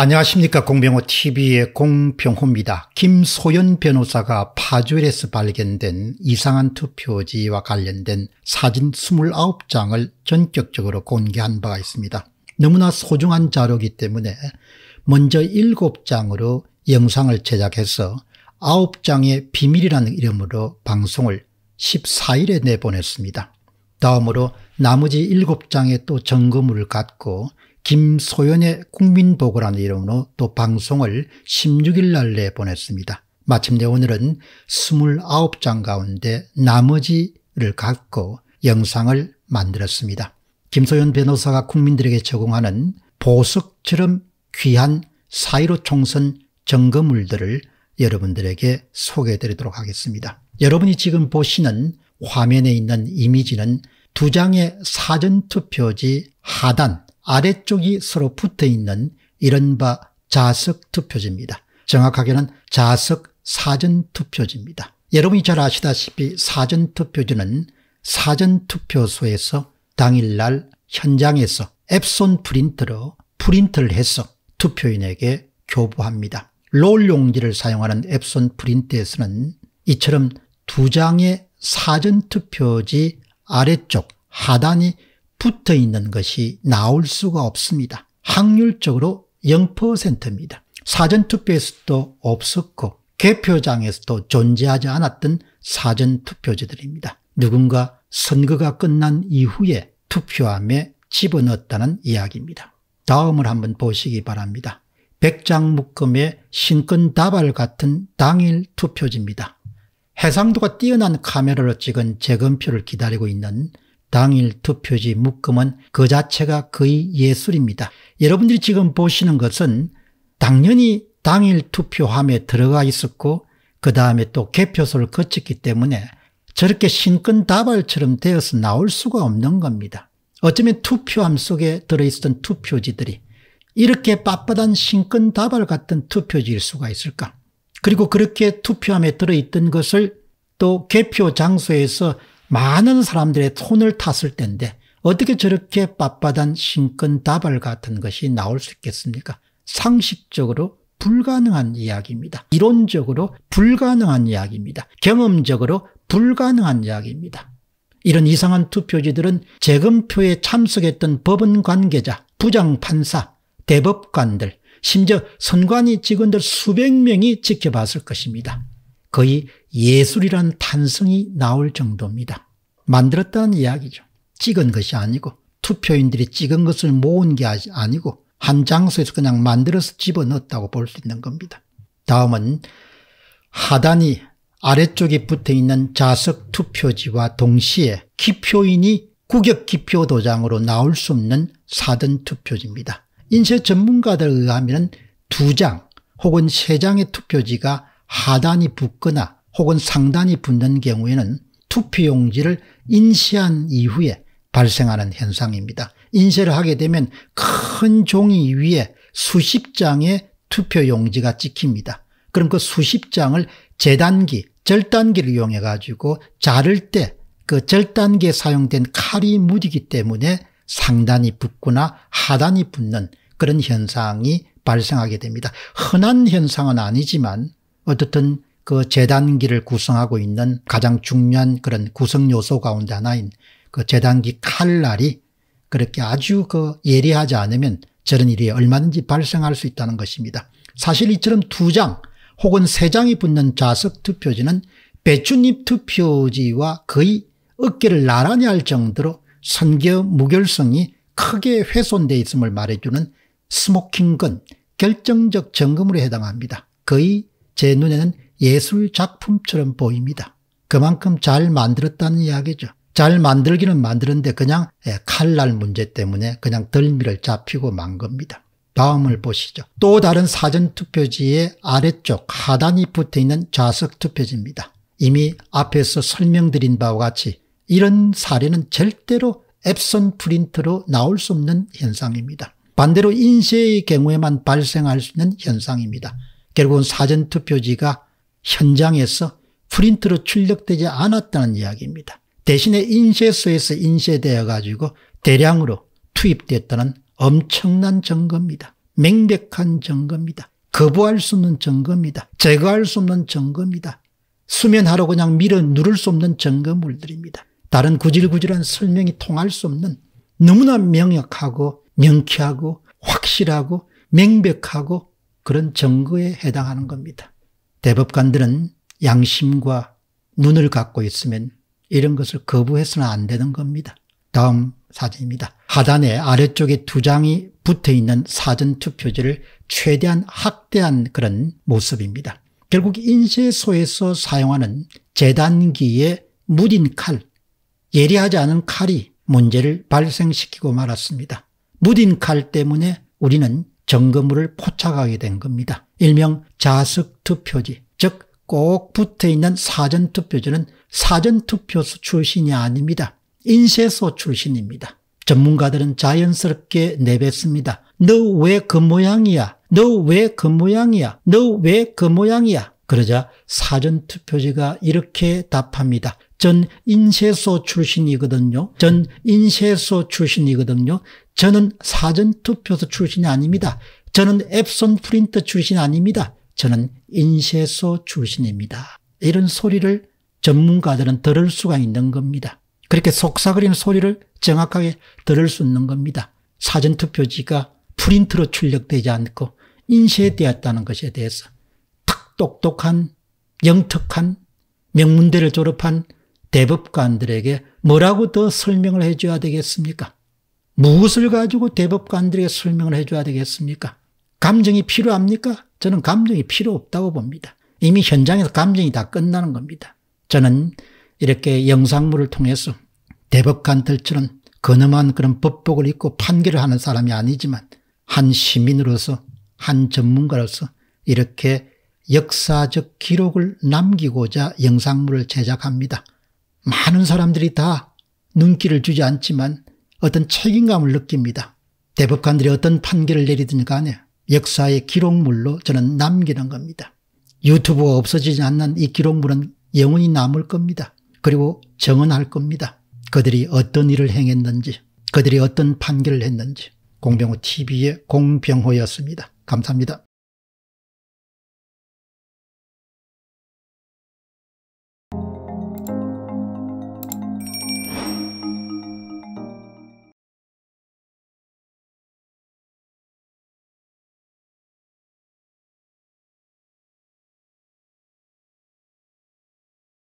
안녕하십니까 공병호 TV의 공병호입니다. 김소연 변호사가 파주에서 발견된 이상한 투표지와 관련된 사진 29장을 전격적으로 공개한 바가 있습니다. 너무나 소중한 자료이기 때문에 먼저 7장으로 영상을 제작해서 9장의 비밀이라는 이름으로 방송을 14일에 내보냈습니다. 다음으로 나머지 7장에 또 점검을 갖고 김소연의 국민보고라는 이름으로 또 방송을 16일 날 내보냈습니다. 마침내 오늘은 29장 가운데 나머지를 갖고 영상을 만들었습니다. 김소연 변호사가 국민들에게 제공하는 보석처럼 귀한 사1 5 총선 점검물들을 여러분들에게 소개해 드리도록 하겠습니다. 여러분이 지금 보시는 화면에 있는 이미지는 두 장의 사전투표지 하단 아래쪽이 서로 붙어있는 이른바 자석 투표지입니다. 정확하게는 자석 사전 투표지입니다. 여러분이 잘 아시다시피 사전 투표지는 사전 투표소에서 당일날 현장에서 앱손 프린트로 프린트를 해서 투표인에게 교부합니다. 롤 용지를 사용하는 앱손 프린트에서는 이처럼 두 장의 사전 투표지 아래쪽 하단이 붙어 있는 것이 나올 수가 없습니다. 확률적으로 0%입니다. 사전투표에서도 없었고 개표장에서도 존재하지 않았던 사전투표지들입니다. 누군가 선거가 끝난 이후에 투표함에 집어넣었다는 이야기입니다. 다음을 한번 보시기 바랍니다. 백장 묶음의 신권 다발 같은 당일 투표지입니다. 해상도가 뛰어난 카메라로 찍은 재검표를 기다리고 있는 당일 투표지 묶음은 그 자체가 거의 예술입니다. 여러분들이 지금 보시는 것은 당연히 당일 투표함에 들어가 있었고 그 다음에 또 개표소를 거쳤기 때문에 저렇게 신끈다발처럼 되어서 나올 수가 없는 겁니다. 어쩌면 투표함 속에 들어있었던 투표지들이 이렇게 빳빳한 신끈다발 같은 투표지일 수가 있을까? 그리고 그렇게 투표함에 들어있던 것을 또 개표 장소에서 많은 사람들의 손을 탔을 텐데 어떻게 저렇게 빳빳한 신근다발 같은 것이 나올 수 있겠습니까? 상식적으로 불가능한 이야기입니다. 이론적으로 불가능한 이야기입니다. 경험적으로 불가능한 이야기입니다. 이런 이상한 투표지들은 재검표에 참석했던 법원 관계자, 부장 판사, 대법관들, 심지어 선관위 직원들 수백 명이 지켜봤을 것입니다. 거의 예술이란 탄성이 나올 정도입니다. 만들었다는 이야기죠. 찍은 것이 아니고 투표인들이 찍은 것을 모은 게 아니고 한 장소에서 그냥 만들어서 집어넣었다고 볼 수 있는 겁니다. 다음은 하단이 아래쪽에 붙어있는 자석 투표지와 동시에 기표인이 구격 기표 도장으로 나올 수 없는 사전 투표지입니다. 인쇄 전문가들에 의하면 두 장 혹은 세 장의 투표지가 하단이 붙거나 혹은 상단이 붙는 경우에는 투표용지를 인쇄한 이후에 발생하는 현상입니다. 인쇄를 하게 되면 큰 종이 위에 수십 장의 투표용지가 찍힙니다. 그럼 그 수십 장을 재단기, 절단기를 이용해 가지고 자를 때 그 절단기에 사용된 칼이 무디기 때문에 상단이 붙거나 하단이 붙는 그런 현상이 발생하게 됩니다. 흔한 현상은 아니지만 어떻든 그 재단기를 구성하고 있는 가장 중요한 그런 구성 요소 가운데 하나인 그 재단기 칼날이 그렇게 아주 그 예리하지 않으면 저런 일이 얼마든지 발생할 수 있다는 것입니다. 사실 이처럼 두 장 혹은 세 장이 붙는 자석 투표지는 배추잎 투표지와 거의 어깨를 나란히 할 정도로 선거 무결성이 크게 훼손돼 있음을 말해주는 스모킹건 결정적 점검으로 해당합니다. 거의 제 눈에는 예술 작품처럼 보입니다. 그만큼 잘 만들었다는 이야기죠. 잘 만들기는 만드는데 그냥 예, 칼날 문제 때문에 그냥 덜미를 잡히고 만 겁니다. 다음을 보시죠. 또 다른 사전투표지의 아래쪽 하단이 붙어있는 좌석투표지입니다. 이미 앞에서 설명드린 바와 같이 이런 사례는 절대로 앱선 프린트로 나올 수 없는 현상입니다. 반대로 인쇄의 경우에만 발생할 수 있는 현상입니다. 결국은 사전투표지가 현장에서 프린트로 출력되지 않았다는 이야기입니다. 대신에 인쇄소에서 인쇄되어 가지고 대량으로 투입됐다는 엄청난 증거입니다. 맹백한 증거입니다. 거부할 수 없는 증거입니다. 제거할 수 없는 증거입니다. 수면하러 그냥 밀어 누를 수 없는 증거물들입니다. 다른 구질구질한 설명이 통할 수 없는 너무나 명확하고 명쾌하고 확실하고 명백하고 그런 증거에 해당하는 겁니다. 대법관들은 양심과 눈을 갖고 있으면 이런 것을 거부해서는 안 되는 겁니다. 다음 사진입니다. 하단에 아래쪽에 두 장이 붙어있는 사전투표지를 최대한 확대한 그런 모습입니다. 결국 인쇄소에서 사용하는 재단기의 무딘 칼, 예리하지 않은 칼이 문제를 발생시키고 말았습니다. 무딘 칼 때문에 우리는 정거물을 포착하게 된 겁니다. 일명 자석투표지 즉 꼭 붙어있는 사전투표지는 사전투표소 출신이 아닙니다. 인쇄소 출신입니다. 전문가들은 자연스럽게 내뱉습니다. 너 왜 그 모양이야? 너 왜 그 모양이야? 너 왜 그 모양이야? 그러자 사전투표지가 이렇게 답합니다. 전 인쇄소 출신이거든요. 전 인쇄소 출신이거든요. 저는 사전투표소 출신이 아닙니다. 저는 앱손 프린트 출신 아닙니다. 저는 인쇄소 출신입니다. 이런 소리를 전문가들은 들을 수가 있는 겁니다. 그렇게 속삭이는 소리를 정확하게 들을 수 있는 겁니다. 사전투표지가 프린트로 출력되지 않고 인쇄되었다는 것에 대해서 탁 똑똑한 영특한 명문대를 졸업한 대법관들에게 뭐라고 더 설명을 해줘야 되겠습니까? 무엇을 가지고 대법관들에게 설명을 해줘야 되겠습니까? 감정이 필요합니까? 저는 감정이 필요 없다고 봅니다. 이미 현장에서 감정이 다 끝나는 겁니다. 저는 이렇게 영상물을 통해서 대법관들처럼 근엄한 그런 법복을 입고 판결을 하는 사람이 아니지만 한 시민으로서 한 전문가로서 이렇게 역사적 기록을 남기고자 영상물을 제작합니다. 많은 사람들이 다 눈길을 주지 않지만 어떤 책임감을 느낍니다. 대법관들이 어떤 판결을 내리든 간에 역사의 기록물로 저는 남기는 겁니다. 유튜브가 없어지지 않는 이 기록물은 영원히 남을 겁니다. 그리고 정언할 겁니다. 그들이 어떤 일을 행했는지 그들이 어떤 판결을 했는지 공병호 TV의 공병호였습니다. 감사합니다.